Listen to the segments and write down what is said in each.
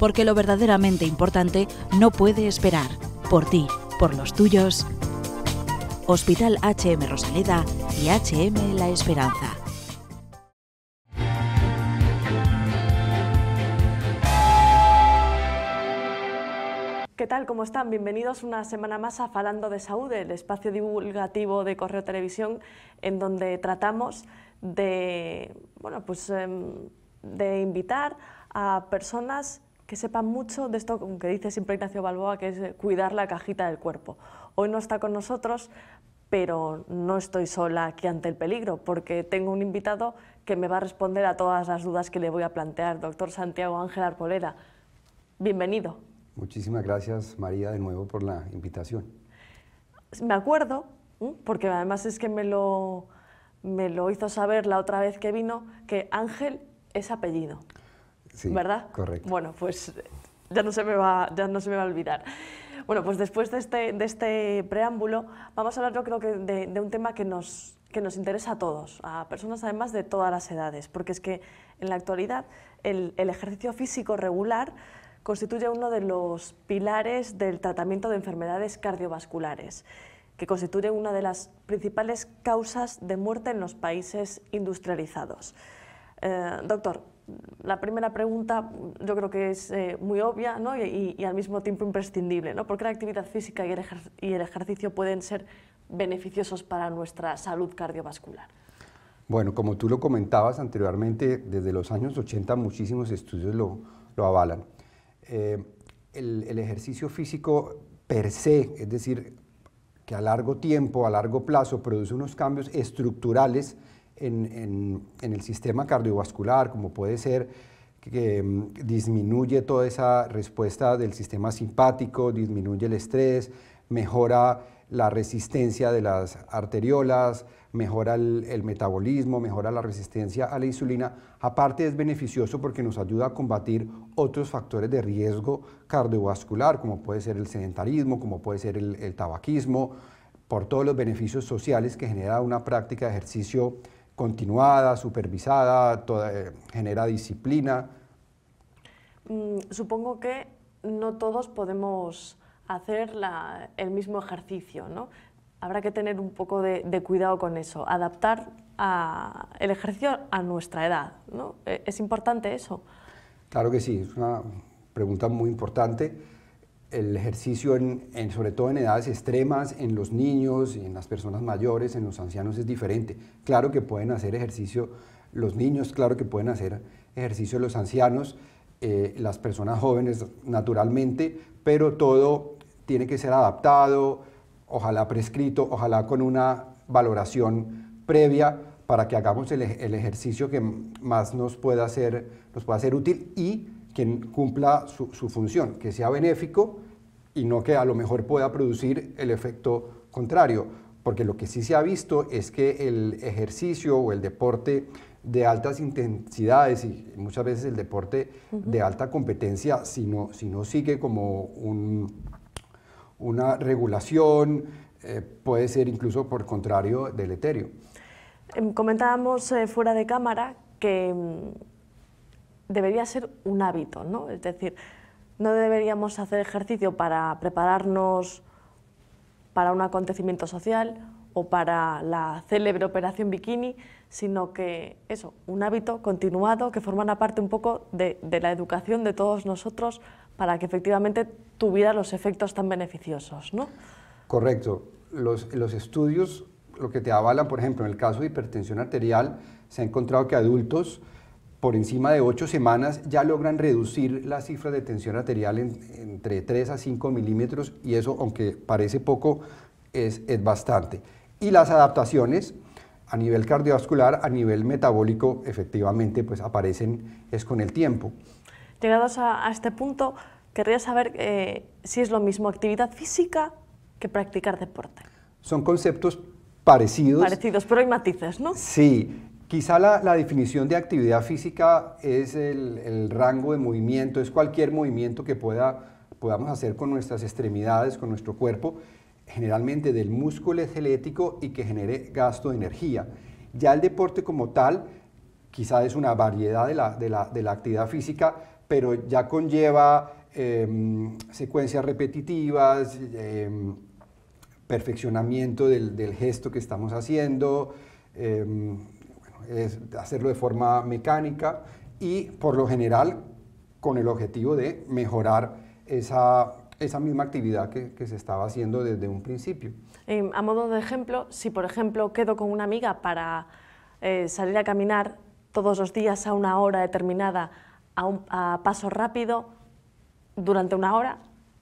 porque lo verdaderamente importante no puede esperar. Por ti, por los tuyos. Hospital HM Rosaleda y HM La Esperanza. ¿Qué tal? ¿Cómo están? Bienvenidos una semana más a Falando de Saúde, el espacio divulgativo de Correo Televisión, en donde tratamos de, bueno, pues, em, de invitar a personas que sepan mucho de esto que dice siempre Ignacio Balboa, que es eh, cuidar la cajita del cuerpo. Hoy no está con nosotros, pero no estoy sola aquí ante el peligro, porque tengo un invitado que me va a responder a todas las dudas que le voy a plantear, doctor Santiago Ángel arpolera Bienvenido. Muchísimas gracias, María, de nuevo por la invitación. Me acuerdo, porque además es que me lo, me lo hizo saber la otra vez que vino, que Ángel es apellido. ¿verdad? Correcto. Bueno, pues eh, ya no se me va, ya no se me va a olvidar. Bueno, pues después de este, de este preámbulo, vamos a hablar yo creo que de, un tema que nos, que nos interesa a todos, a personas además de todas las edades, porque es que en la actualidad el, el ejercicio físico regular constituye uno de los pilares del tratamiento de enfermedades cardiovasculares, que constituye una de las principales causas de muerte en los países industrializados. Eh, doctor, la primera pregunta yo creo que es eh, muy obvia y, al mismo tiempo imprescindible. ¿no? ¿Por qué la actividad física y el, ejercicio pueden ser beneficiosos para nuestra salud cardiovascular? Bueno, como tú lo comentabas anteriormente, desde los años 80 muchísimos estudios lo, avalan. Eh, el, el ejercicio físico per se, es decir, que a largo tiempo, a largo plazo, produce unos cambios estructurales en, el sistema cardiovascular, como puede ser que mm, disminuye toda esa respuesta del sistema simpático, disminuye el estrés, mejora la resistencia de las arteriolas, mejora el, metabolismo, mejora la resistencia a la insulina. Aparte es beneficioso porque nos ayuda a combatir otros factores de riesgo cardiovascular, como puede ser el sedentarismo, como puede ser el, el tabaquismo, por todos los beneficios sociales que genera una práctica de ejercicio continuada, supervisada, toda, eh, genera disciplina. Mm, supongo que no todos podemos hacer el mismo ejercicio, ¿no? Habrá que tener un poco de, cuidado con eso, adaptar el ejercicio a nuestra edad, ¿no? Eh, ¿Es importante eso? Claro que sí, es una pregunta muy importante el ejercicio, sobre todo en edades extremas, en los niños y en las personas mayores, en los ancianos es diferente. Claro que pueden hacer ejercicio los niños, claro que pueden hacer ejercicio los ancianos, eh, las personas jóvenes naturalmente, pero todo tiene que ser adaptado, ojalá prescrito, ojalá con una valoración previa para que hagamos el, ejercicio que más nos pueda ser, nos pueda ser útil y que cumpla su, función, que sea benéfico y no que a lo mejor pueda producir el efecto contrario, porque lo que sí se ha visto es que el ejercicio o el deporte de altas intensidades y muchas veces el deporte de alta competencia, si no, si no sigue como un, una regulación, eh, puede ser incluso por contrario deleterio. Em, comentábamos eh, fuera de cámara que mm, debería ser un hábito, ¿no? Es decir, no deberíamos hacer ejercicio para prepararnos para un acontecimiento social o para la célebre operación bikini, sino que eso, un hábito continuado que forma parte un poco de, la educación de todos nosotros para que efectivamente tuviera los efectos tan beneficiosos. ¿no? Correcto. Los, los estudios, lo que te avalan, por ejemplo, en el caso de hipertensión arterial, se ha encontrado que adultos por encima de ocho semanas ya logran reducir la cifra de tensión arterial entre 3 a 5 milímetros y eso, aunque parece poco, es, es bastante. Y las adaptaciones a nivel cardiovascular, a nivel metabólico, efectivamente, pues aparecen es con el tiempo. Llegados a, este punto, querría saber eh, si es lo mismo actividad física que practicar deporte. Son conceptos parecidos. Parecidos, pero hay matices, ¿no? Sí, Quizá la, definición de actividad física es el, rango de movimiento, es cualquier movimiento que pueda, podamos hacer con nuestras extremidades, con nuestro cuerpo, generalmente del músculo esquelético y que genere gasto de energía. Ya el deporte como tal, quizá es una variedad de la, actividad física, pero ya conlleva em, secuencias repetitivas, em, perfeccionamiento del, gesto que estamos haciendo, em, hacerlo de forma mecánica y por lo general con el objetivo de mejorar esa, misma actividad que, se estaba haciendo desde un principio. Em, a modo de ejemplo, si por ejemplo quedo con una amiga para eh, salir a caminar todos los días a una hora determinada, a, a paso rápido, durante una hora,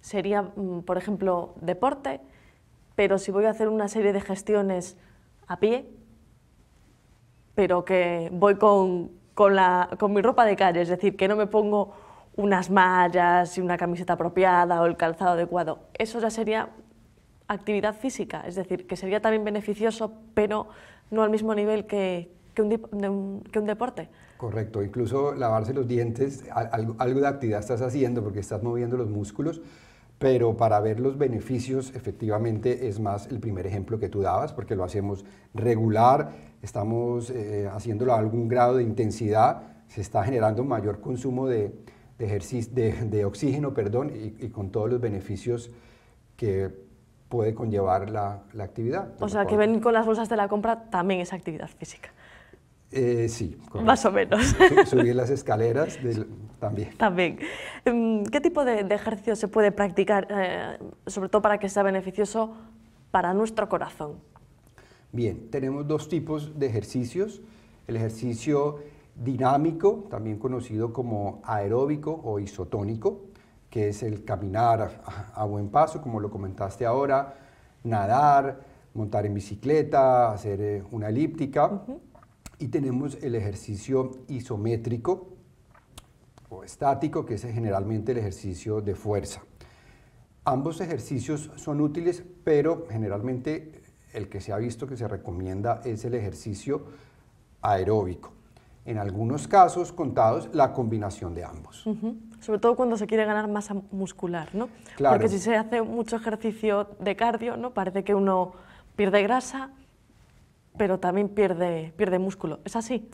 sería, mm, por ejemplo, deporte, pero si voy a hacer una serie de gestiones a pie, pero que voy con, mi ropa de calle, es decir, que no me pongo unas mallas y una camiseta apropiada o el calzado adecuado. Eso ya sería actividad física, es decir, que sería también beneficioso, pero no al mismo nivel que, que, un, deporte. Correcto, incluso lavarse los dientes, algo de actividad estás haciendo porque estás moviendo los músculos, pero para ver los beneficios efectivamente es más el primer ejemplo que tú dabas, porque lo hacemos regular, estamos eh, haciéndolo a algún grado de intensidad, se está generando mayor consumo de, de, oxígeno perdón, y, con todos los beneficios que puede conllevar la, actividad. O sea, que ven con las bolsas de la compra también es actividad física. Eh, sí, más o menos. Subir las escaleras del, también. También. Em, ¿Qué tipo de, ejercicio se puede practicar, eh, sobre todo para que sea beneficioso para nuestro corazón? Bien, tenemos dos tipos de ejercicios. El ejercicio dinámico, también conocido como aeróbico o isotónico, que es el caminar a, buen paso, como lo comentaste ahora, nadar, montar en bicicleta, hacer eh, una elíptica. Y tenemos el ejercicio isométrico, estático, que es generalmente el ejercicio de fuerza. Ambos ejercicios son útiles, pero generalmente el que se ha visto que se recomienda es el ejercicio aeróbico. En algunos casos contados, la combinación de ambos. Sobre todo cuando se quiere ganar masa muscular, ¿no? Claro. Porque si se hace mucho ejercicio de cardio, ¿no? Parece que uno pierde grasa, pero también pierde, pierde músculo. ¿Es así?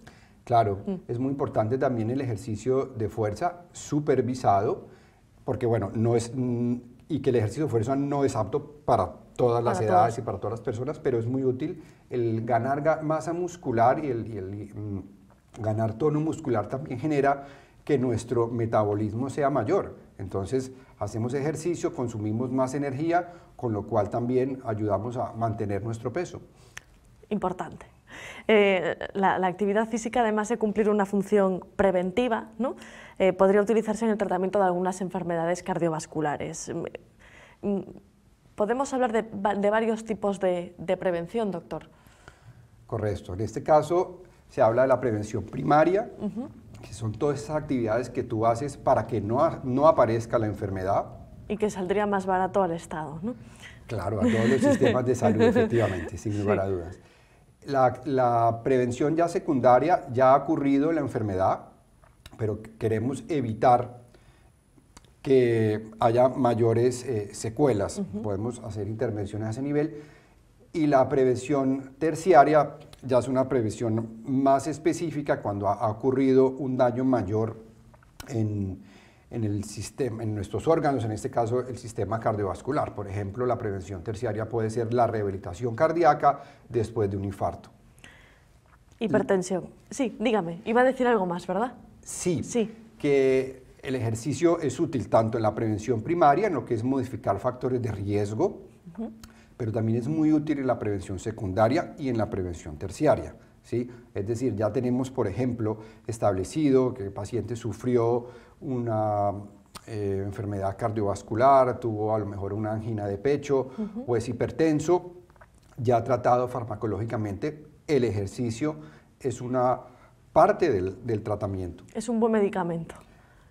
Claro, mm. es muy importante también el ejercicio de fuerza supervisado, porque bueno, no es, mm, y que el ejercicio de fuerza no es apto para todas las edades y para todas las personas, pero es muy útil el ganar masa muscular y el, mm, ganar tono muscular también genera que nuestro metabolismo sea mayor. Entonces, hacemos ejercicio, consumimos más energía, con lo cual también ayudamos a mantener nuestro peso. Importante. Eh, la, actividad física, además de cumplir una función preventiva, eh, podría utilizarse en el tratamiento de algunas enfermedades cardiovasculares. Mm, mm, Podemos hablar de, varios tipos de, prevención, doctor. Correcto. En este caso se habla de la prevención primaria, que son todas esas actividades que tú haces para que no, aparezca la enfermedad. Y que saldría más barato al Estado, ¿no? Claro, a todos los sistemas de salud, efectivamente, sin lugar a dudas la, prevención ya secundaria ya ha ocurrido la enfermedad, pero queremos evitar que haya mayores eh, secuelas. Podemos hacer intervenciones a ese nivel. Y la prevención terciaria ya es una prevención más específica cuando ha ocurrido un daño mayor en, en, el sistema, en nuestros órganos, en este caso el sistema cardiovascular. Por ejemplo, la prevención terciaria puede ser la rehabilitación cardíaca después de un infarto. Hipertensión. Sí, dígame, iba a decir algo más, ¿verdad? Sí, sí. que el ejercicio es útil tanto en la prevención primaria, en lo que es modificar factores de riesgo, pero también es muy útil en la prevención secundaria y en la prevención terciaria. Es decir, ya tenemos, por ejemplo, establecido que el paciente sufrió una eh, enfermedad cardiovascular, tuvo a lo mejor una angina de pecho o es hipertenso, ya tratado farmacológicamente, el ejercicio es una parte del, del tratamiento. Es un buen medicamento.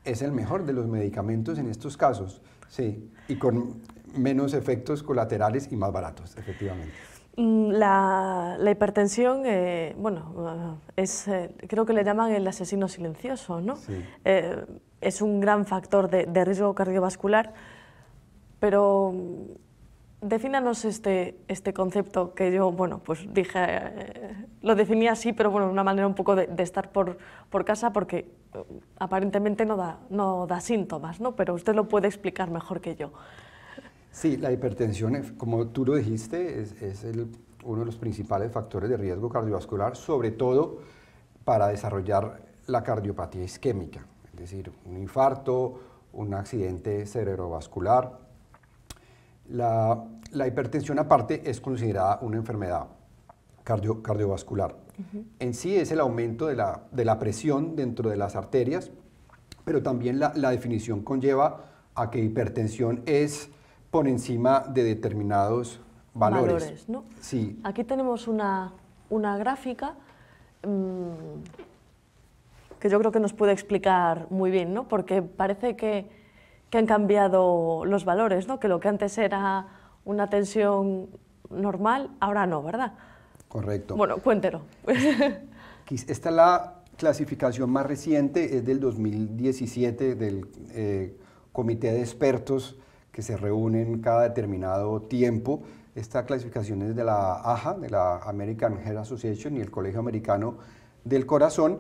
Es el mejor de los medicamentos en estos casos, sí, y con menos efectos colaterales y más baratos, efectivamente. Mm, la, hipertensión, eh, bueno, eh, es, eh, creo que le llaman el asesino silencioso, ¿no? es un gran factor de, riesgo cardiovascular, pero mm, defínanos este, este concepto que yo, bueno, pues dije, lo definía así, pero bueno, una manera un poco de, estar por, casa, porque aparentemente no da, no da síntomas, ¿no? Pero usted lo puede explicar mejor que yo. Sí, la hipertensión, eh, como tú lo dijiste, es, uno de los principales factores de riesgo cardiovascular, sobre todo para desarrollar la cardiopatía isquémica, es decir, un infarto, un accidente cerebrovascular. La, hipertensión aparte es considerada una enfermedad cardiovascular. En sí es el aumento de la, presión dentro de las arterias, pero también la, la definición conlleva a que hipertensión es por encima de determinados valores. Aquí tenemos una, gráfica mm, que yo creo que nos puede explicar muy bien, ¿no? porque parece que, han cambiado los valores, ¿no? que lo que antes era una tensión normal, ahora no, ¿verdad? Correcto. Bueno, cuéntelo. Esta es la clasificación más reciente, es del 2017 del eh, Comité de Expertos que se reúnen cada determinado tiempo. Esta clasificación es de la AHA, de la American Heart Association y el Colegio Americano del Corazón.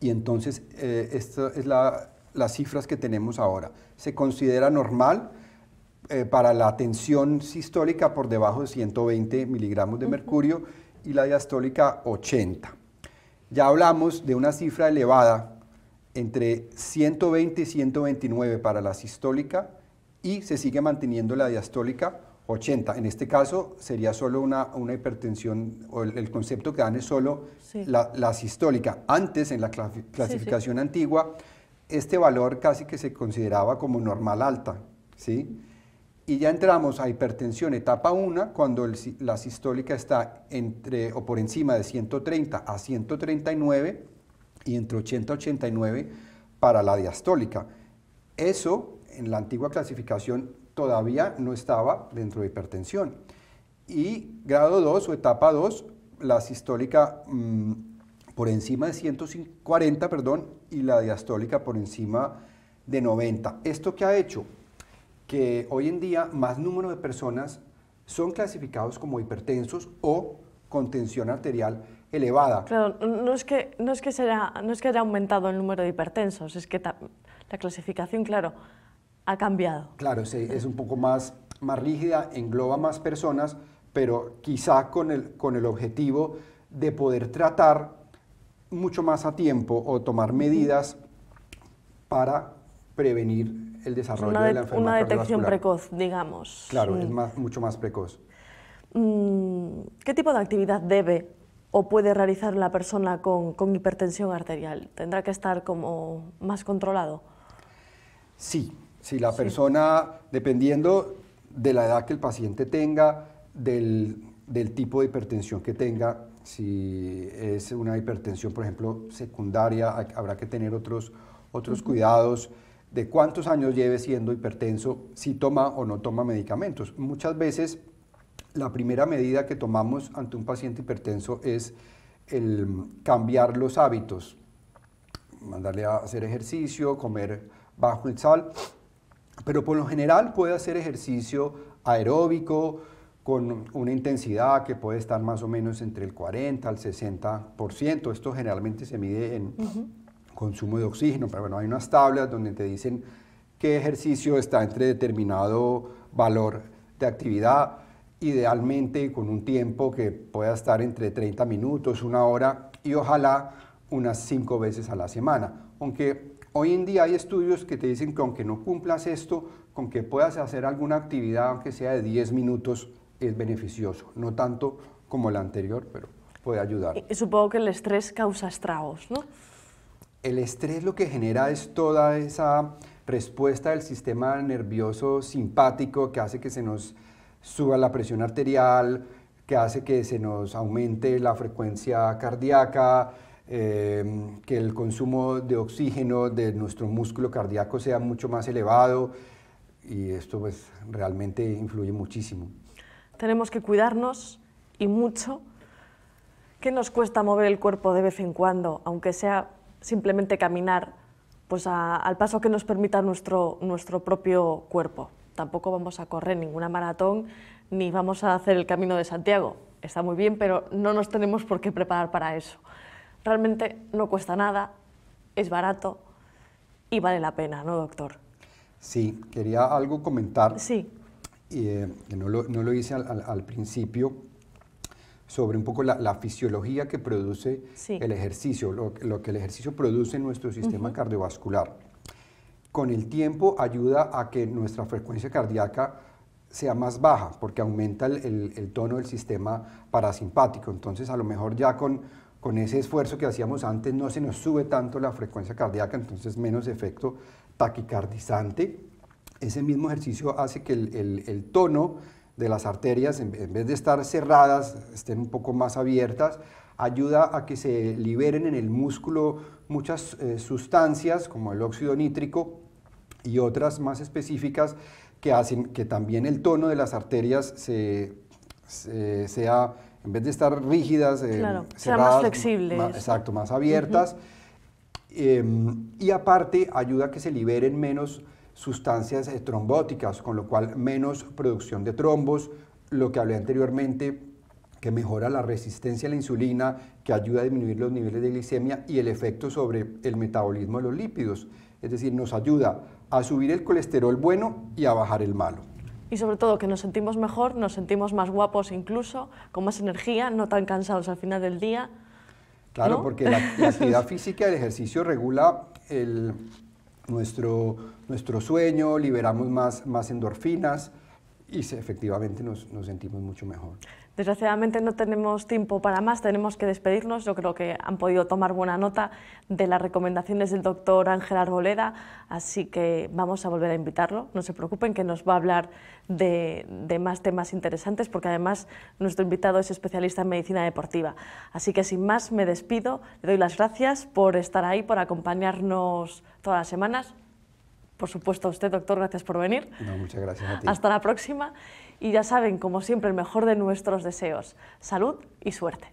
Y entonces, eh, esta es las cifras que tenemos ahora. Se considera normal eh, para la tensión sistólica por debajo de 120 miligramos de mercurio y la diastólica 80. Ya hablamos de una cifra elevada entre 120 y 129 para la sistólica y se sigue manteniendo la diastólica 80. En este caso sería solo una, una hipertensión, o el, concepto que dan es solo la, sistólica. Antes, en la clasificación antigua, este valor casi que se consideraba como normal alta, ¿sí? Y ya entramos a hipertensión etapa 1, cuando la sistólica está entre o por encima de 130 a 139 y entre 80 a 89 para la diastólica. Eso en la antigua clasificación todavía no estaba dentro de hipertensión. Y grado 2 o etapa 2, la sistólica mm, por encima de 140 perdón, y la diastólica por encima de 90. ¿Esto qué ha hecho? Que hoy en día más número de personas son clasificados como hipertensos o con tensión arterial elevada. Claro, no es que, no es que, no es que haya aumentado el número de hipertensos, es que la clasificación, claro, ha cambiado. Claro, es un poco más, más rígida, engloba más personas, pero quizá con el, con el objetivo de poder tratar mucho más a tiempo o tomar medidas para prevenir el desarrollo de, la enfermedad. Una detección precoz, digamos. Claro, mm. es mucho más precoz. Mm, ¿Qué tipo de actividad debe o puede realizar la persona con, con hipertensión arterial? ¿Tendrá que estar como más controlado? Sí, si la persona, dependiendo de la edad que el paciente tenga, del, tipo de hipertensión que tenga, si es una hipertensión, por ejemplo, secundaria, habrá que tener otros, otros cuidados de cuántos años lleve siendo hipertenso, si toma o no toma medicamentos. Muchas veces la primera medida que tomamos ante un paciente hipertenso es el cambiar los hábitos, mandarle a hacer ejercicio, comer bajo el sal, pero por lo general puede hacer ejercicio aeróbico con una intensidad que puede estar más o menos entre el 40 al 60%. Esto generalmente se mide en consumo de oxígeno, pero bueno, hay unas tablas donde te dicen qué ejercicio está entre determinado valor de actividad, idealmente con un tiempo que pueda estar entre 30 minutos, una hora y ojalá unas cinco veces a la semana. Aunque Hoy en día hay estudios que te dicen que aunque no cumplas esto, con que puedas hacer alguna actividad, aunque sea de 10 minutos, es beneficioso. No tanto como la anterior, pero puede ayudar. Y supongo que el estrés causa estragos, ¿no? El estrés lo que genera es toda esa respuesta del sistema nervioso simpático que hace que se nos suba la presión arterial, que hace que se nos aumente la frecuencia cardíaca, Em, que el consumo de oxígeno de nuestro músculo cardíaco sea mucho más elevado y esto pues, realmente influye muchísimo. Tenemos que cuidarnos y mucho. ¿Qué nos cuesta mover el cuerpo de vez en cuando, aunque sea simplemente caminar pues al paso que nos permita nuestro, nuestro propio cuerpo? Tampoco vamos a correr ninguna maratón ni vamos a hacer el camino de Santiago. Está muy bien, pero no nos tenemos por qué preparar para eso realmente no cuesta nada, es barato y vale la pena, ¿no, doctor? Sí, quería algo comentar. Sí. y eh, no lo, no lo hice al, principio, sobre un poco la, fisiología que produce el ejercicio, lo, lo, que el ejercicio produce en nuestro sistema cardiovascular. Con el tiempo ayuda a que nuestra frecuencia cardíaca sea más baja, porque aumenta el, el tono del sistema parasimpático. Entonces, a lo mejor ya con con ese esfuerzo que hacíamos antes no se nos sube tanto la frecuencia cardíaca, entonces menos efecto taquicardizante. Ese mismo ejercicio hace que el, tono de las arterias, en, vez de estar cerradas, estén un poco más abiertas, ayuda a que se liberen en el músculo muchas eh, sustancias como el óxido nítrico y otras más específicas que hacen que también el tono de las arterias se, sea en vez de estar rígidas, eh, cerradas, más flexibles. exacto, más abiertas. Em, y aparte ayuda a que se liberen menos sustancias eh, trombóticas, con lo cual menos producción de trombos, lo que hablé anteriormente, que mejora la resistencia a la insulina, que ayuda a disminuir los niveles de glicemia y el efecto sobre el metabolismo de los lípidos. Es decir, nos ayuda a subir el colesterol bueno y a bajar el malo y sobre todo que nos sentimos mejor, nos sentimos más guapos incluso, con más energía, no tan cansados al final del día. Claro, porque la, actividad física, el ejercicio regula nuestro, nuestro sueño, liberamos más, más endorfinas y efectivamente nos sentimos mucho mejor. Desgraciadamente no tenemos tiempo para más, tenemos que despedirnos. Yo creo que han podido tomar buena nota de las recomendaciones del doctor Ángel Arboleda, así que vamos a volver a invitarlo. No se preocupen que nos va a hablar de, más temas interesantes, porque además nuestro invitado es especialista en medicina deportiva. Así que sin más me despido, le doy las gracias por estar ahí, por acompañarnos todas las semanas. Por supuesto a usted, doctor, gracias por venir. muchas gracias a Hasta la próxima y ya saben, como siempre, el mejor de nuestros deseos, salud y suerte.